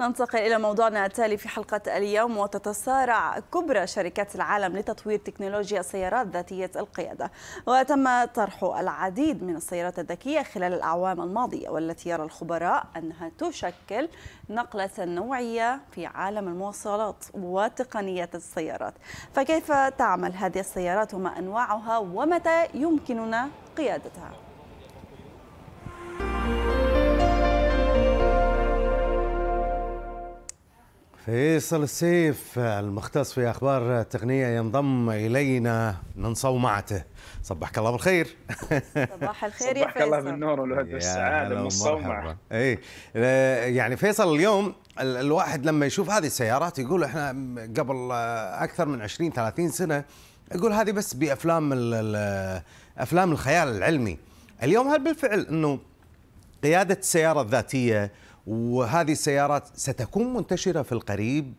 ننتقل إلى موضوعنا التالي في حلقة اليوم وتتسارع كبرى شركات العالم لتطوير تكنولوجيا السيارات ذاتية القيادة وتم طرح العديد من السيارات الذكية خلال الأعوام الماضية والتي يرى الخبراء أنها تشكل نقلة نوعية في عالم المواصلات وتقنيات السيارات فكيف تعمل هذه السيارات وما أنواعها ومتى يمكننا قيادتها؟ فيصل السيف المختص في اخبار التقنيه ينضم الينا من صومعته صبحك الله بالخير صباح الخير يا فيصل صبحك الله بالنور والهدى والسعاده من الصومعه اي يعني فيصل اليوم الواحد لما يشوف هذه السيارات يقول احنا قبل آه، اكثر من 20 30 سنه يقول هذه بس بافلام افلام الخيال العلمي اليوم هل بالفعل انه قياده السياره الذاتيه وهذه السيارات ستكون منتشرة في القريب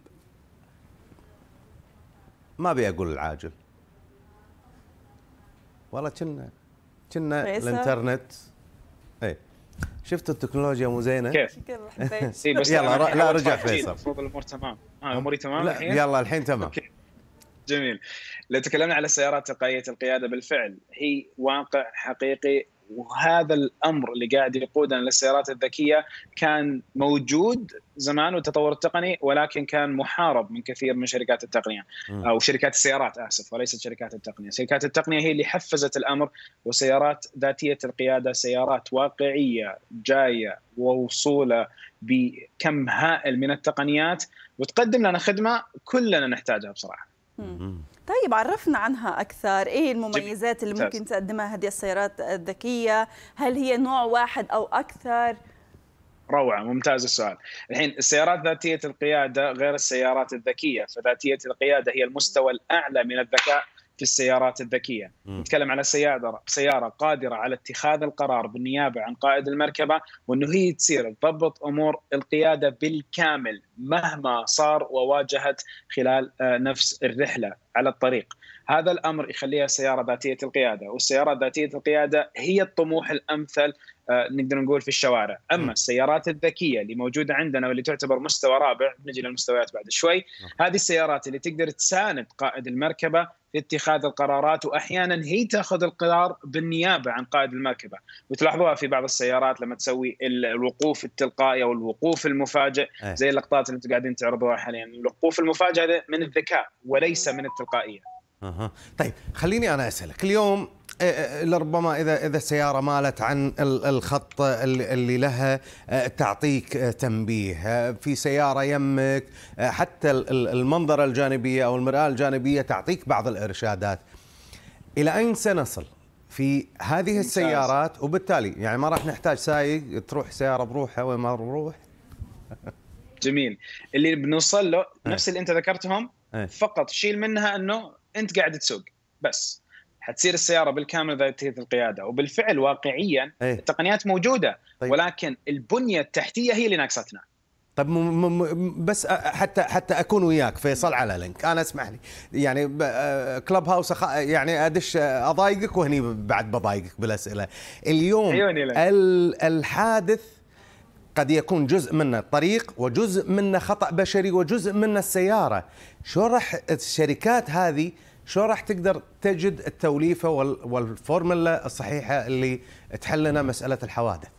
ما ابي اقول العاجل والله كنا كنا الانترنت اي شفت التكنولوجيا مو زينه كيف؟ يلا لا رجع فيصل الامور تمام اه اموري تمام الحين يلا الحين تمام جميل لو تكلمنا على السيارات تلقائيه القياده بالفعل هي واقع حقيقي وهذا الامر اللي قاعد يقودنا للسيارات الذكيه كان موجود زمان والتطور التقني ولكن كان محارب من كثير من شركات التقنيه او شركات السيارات اسف وليست شركات التقنيه، شركات التقنيه هي اللي حفزت الامر وسيارات ذاتيه القياده سيارات واقعيه جايه ووصوله بكم هائل من التقنيات وتقدم لنا خدمه كلنا نحتاجها بصراحه. طيب عرفنا عنها أكثر إيه المميزات اللي ممكن تقدمها هذه السيارات الذكية هل هي نوع واحد أو أكثر روعة ممتاز السؤال الحين السيارات ذاتية القيادة غير السيارات الذكية فذاتية القيادة هي المستوى الأعلى من الذكاء في السيارات الذكيه نتكلم على سياره سياره قادره على اتخاذ القرار بالنيابه عن قائد المركبه وانه هي تصير تضبط امور القياده بالكامل مهما صار وواجهت خلال آه، نفس الرحله على الطريق هذا الامر يخليها سياره ذاتيه القياده والسياره ذاتيه القياده هي الطموح الامثل آه، نقدر نقول في الشوارع اما السيارات الذكيه اللي موجوده عندنا واللي تعتبر مستوى رابع نجي للمستويات بعد شوي نعم. هذه السيارات اللي تقدر تساند قائد المركبه في اتخاذ القرارات واحيانا هي تاخذ القرار بالنيابه عن قائد المركبه وتلاحظوها في بعض السيارات لما تسوي الوقوف التلقائي او الوقوف المفاجئ إيه. زي اللقطات اللي انتم قاعدين تعرضوها حاليا الوقوف المفاجئ من الذكاء وليس من التلقائيه أه. طيب خليني انا اسالك اليوم آه، آه، لربما اذا اذا السياره مالت عن الخط اللي لها آه، تعطيك تنبيه في سياره يمك حتى المنظره الجانبيه او المراه الجانبيه تعطيك بعض الارشادات الى اين سنصل في هذه السيارات وبالتالي يعني ما راح نحتاج سايق تروح سياره بروحها وين ما بروح جميل اللي بنوصل له إيه. نفس اللي انت ذكرتهم إيه. فقط شيل منها انه انت قاعد تسوق بس حتصير السياره بالكامل ذاتيه القياده وبالفعل واقعيا أي. التقنيات موجوده طيب. ولكن البنيه التحتيه هي اللي ناقصتنا طب م م بس حتى حتى اكون وياك فيصل على لينك انا اسمح لي يعني كلب هاوس أخ... يعني ادش اضايقك وهني بعد بضايقك بالاسئله اليوم ال... الحادث قد يكون جزء منه الطريق وجزء منه خطأ بشري وجزء منه السيارة شو راح الشركات هذه شو راح تقدر تجد التوليفة والفورمولا الصحيحة اللي تحل لنا مسألة الحوادث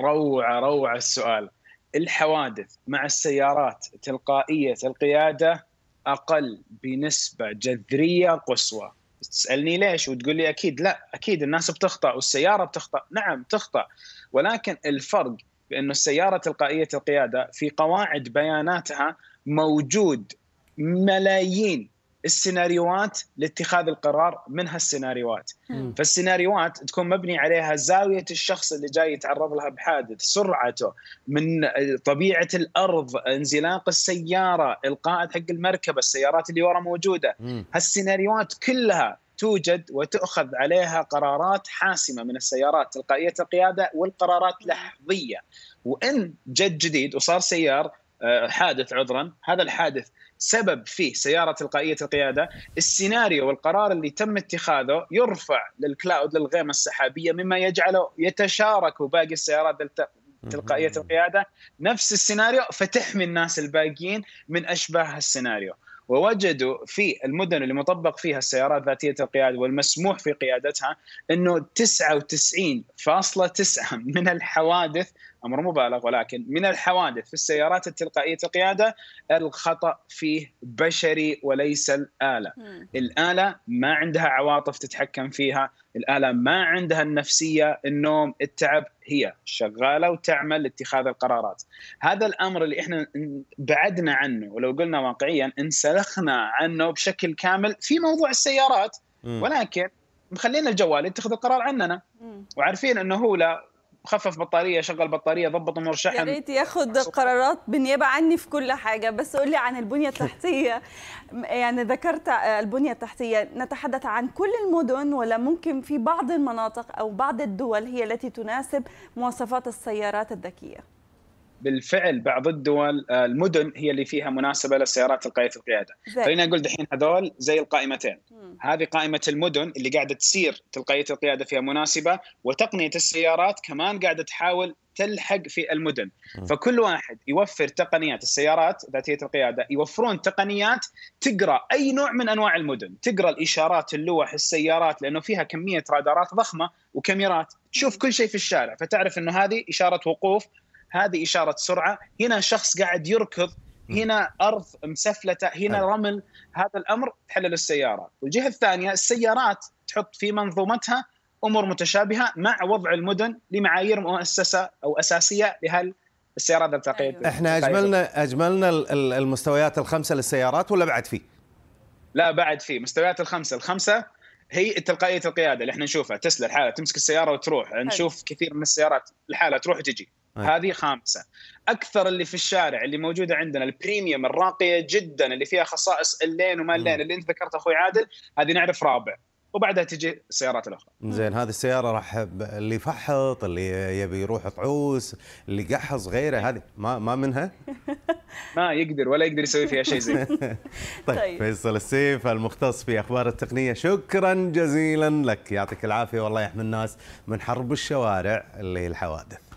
روعة روعة السؤال الحوادث مع السيارات تلقائية القيادة أقل بنسبة جذرية قصوى تسالني ليش وتقول لي اكيد لا اكيد الناس بتخطا والسياره بتخطا نعم تخطا ولكن الفرق بانه السياره تلقائيه القياده في قواعد بياناتها موجود ملايين السيناريوهات لاتخاذ القرار منها السيناريوهات فالسيناريوهات تكون مبني عليها زاويه الشخص اللي جاي يتعرض لها بحادث سرعته من طبيعه الارض انزلاق السياره القائد حق المركبه السيارات اللي ورا موجوده هالسيناريوهات كلها توجد وتؤخذ عليها قرارات حاسمه من السيارات تلقائيه القياده والقرارات لحظيه وان جد جديد وصار سيار آه، حادث عذرا هذا الحادث سبب فيه سياره تلقائيه القياده السيناريو والقرار اللي تم اتخاذه يرفع للكلاود للغيمه السحابيه مما يجعله يتشارك باقي السيارات تلقائيه القياده نفس السيناريو فتحمي الناس الباقيين من اشباه السيناريو ووجدوا في المدن اللي مطبق فيها السيارات ذاتيه القياده والمسموح في قيادتها انه 99.9 من الحوادث امر مبالغ ولكن من الحوادث في السيارات التلقائيه القياده الخطا فيه بشري وليس الاله. م. الاله ما عندها عواطف تتحكم فيها، الآلة ما عندها النفسية النوم التعب هي شغالة وتعمل لاتخاذ القرارات هذا الأمر اللي إحنا بعدنا عنه ولو قلنا واقعيا انسلخنا عنه بشكل كامل في موضوع السيارات ولكن مخلينا الجوال يتخذ القرار عننا وعارفين انه هو لا خفف بطاريه شغل بطاريه ضبط امور شحن يا ريت ياخذ قرارات بالنيابه عني في كل حاجه بس قول لي عن البنيه التحتيه يعني ذكرت البنيه التحتيه نتحدث عن كل المدن ولا ممكن في بعض المناطق او بعض الدول هي التي تناسب مواصفات السيارات الذكيه بالفعل بعض الدول آه، المدن هي اللي فيها مناسبه للسيارات تلقائيه القياده خلينا نقول دحين هذول زي القائمتين مم. هذه قائمه المدن اللي قاعده تسير تلقائيه القياده فيها مناسبه وتقنيه السيارات كمان قاعده تحاول تلحق في المدن مم. فكل واحد يوفر تقنيات السيارات ذاتيه القياده يوفرون تقنيات تقرا اي نوع من انواع المدن تقرا الاشارات اللوح السيارات لانه فيها كميه رادارات ضخمه وكاميرات تشوف كل شيء في الشارع فتعرف انه هذه اشاره وقوف هذه اشاره سرعه هنا شخص قاعد يركض هنا ارض مسفلته هنا رمل هذا الامر تحلل السياره والجهه الثانيه السيارات تحط في منظومتها امور متشابهه مع وضع المدن لمعايير مؤسسه او اساسيه لهال السيارات التقيت أيوة. احنا اجملنا اجملنا المستويات الخمسه للسيارات ولا بعد في؟ لا بعد في مستويات الخمسه، الخمسه هي تلقائيه القياده اللي احنا نشوفها تسلا الحالة تمسك السياره وتروح، نشوف كثير من السيارات الحالة تروح وتجي. هذه خامسه اكثر اللي في الشارع اللي موجوده عندنا البريميوم الراقيه جدا اللي فيها خصائص اللين وما اللين اللي انت ذكرته اخوي عادل هذه نعرف رابع وبعدها تجي السيارات الاخرى. زين هذه السياره راح اللي فحط اللي يبي يروح طعوس اللي يقحص غيره إيه. هذه ما ما منها؟ ما يقدر ولا يقدر يسوي فيها شيء زين. طيب, طيب فيصل السيف المختص في اخبار التقنيه شكرا جزيلا لك يعطيك العافيه والله يحمي الناس من حرب الشوارع اللي هي الحوادث.